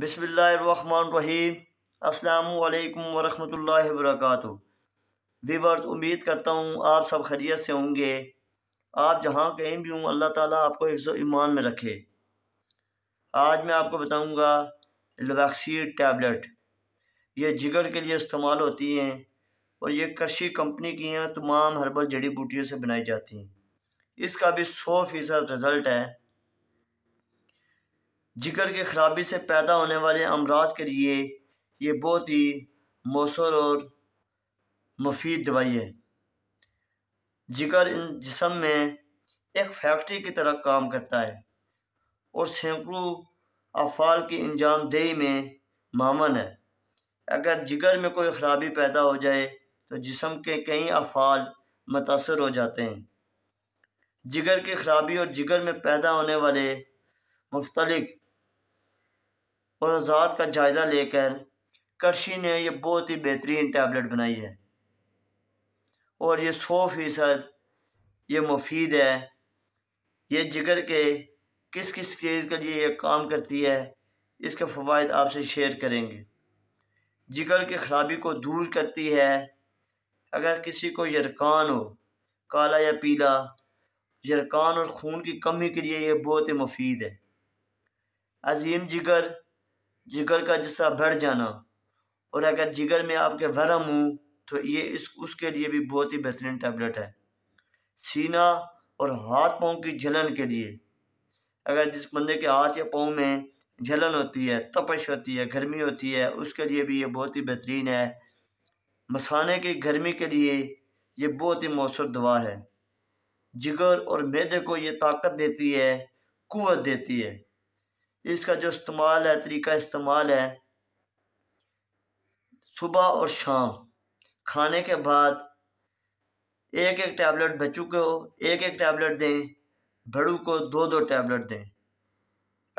बिसमीम अल्लाम वरहमल वर्क वीवर्स उम्मीद करता हूँ आप सब खैरियत से होंगे आप जहाँ कहीं भी हूँ अल्लाह ताला आपको सौ ईमान में रखे आज मैं आपको बताऊँगा लवैक्सी टैबलेट ये जिगर के लिए इस्तेमाल होती हैं और ये कृषि कंपनी की हैं तमाम हर्बल जड़ी बूटियों से बनाई जाती हैं इसका भी सौ फ़ीसद रिज़ल्ट है जिगर की खराबी से पैदा होने वाले अमराज के लिए ये बहुत ही मौसर और मुफीद दवाई है जिगर इन जिसम में एक फैक्ट्री की तरह काम करता है और सैकड़ों अफाल की इंजामदेही में मामन है अगर जिगर में कोई ख़राबी पैदा हो जाए तो जिसम के कई अफाल मुतासर हो जाते हैं जिगर की खराबी और जिगर में पैदा होने वाले मुख्तलिक और आज़ाद का जायज़ा लेकर करशी ने यह बहुत ही बेहतरीन टैबलेट बनाई है और ये सौ फीसद ये मुफीद है ये जिगर के किस किस चीज़ के लिए ये काम करती है इसके फ़वाद आपसे शेयर करेंगे जिगर की खराबी को दूर करती है अगर किसी को यरकान हो काला या पीला यरकान और खून की कमी के लिए यह बहुत ही मुफीद है अजीम जिगर जिगर का जिस्सा बढ़ जाना और अगर जिगर में आपके वरम हो तो ये इस उसके लिए भी बहुत ही बेहतरीन टैबलेट है सीना और हाथ पाँव की जलन के लिए अगर जिस बंदे के हाथ या पाँव में जलन होती है तपश होती है गर्मी होती है उसके लिए भी ये बहुत ही बेहतरीन है मसाने की गर्मी के लिए ये बहुत ही मौसर दवा है जिगर और मैदे को ये ताकत देती है कुत देती है इसका जो इस्तेमाल है तरीका इस्तेमाल है सुबह और शाम खाने के बाद एक एक टैबलेट बच्चों को एक एक टैबलेट दें भड़ू को दो दो टैबलेट दें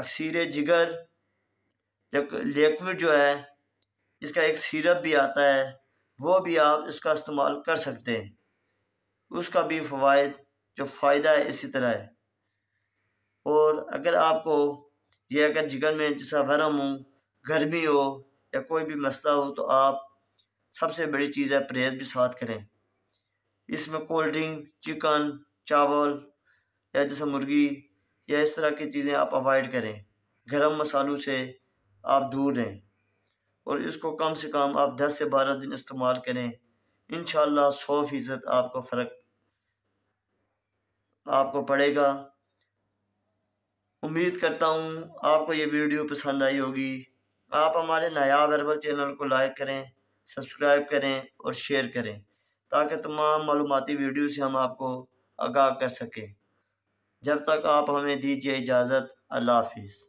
अक्सर जिगर लिक्विड जो है इसका एक सिरप भी आता है वो भी आप इसका इस्तेमाल कर सकते हैं उसका भी फ़वाद जो फ़ायदा है इसी तरह है और अगर आपको ये अगर जिगर में जैसा भरम हो गर्मी हो या कोई भी मसला हो तो आप सबसे बड़ी चीज़ है परहेज भी साथ करें इसमें कोल्ड ड्रिंक चिकन चावल या जैसे मुर्गी या इस तरह की चीज़ें आप अवॉइड करें गर्म मसालों से आप दूर रहें और इसको कम से कम आप 10 से 12 दिन इस्तेमाल करें इन शाह सौ फ़ीसद आपको फ़र्क आपको पड़ेगा उम्मीद करता हूँ आपको ये वीडियो पसंद आई होगी आप हमारे नायाब हर्बल चैनल को लाइक करें सब्सक्राइब करें और शेयर करें ताकि तमाम मालूमती वीडियो से हम आपको आगाह कर सकें जब तक आप हमें दीजिए इजाज़त अल्लाह हाफिज़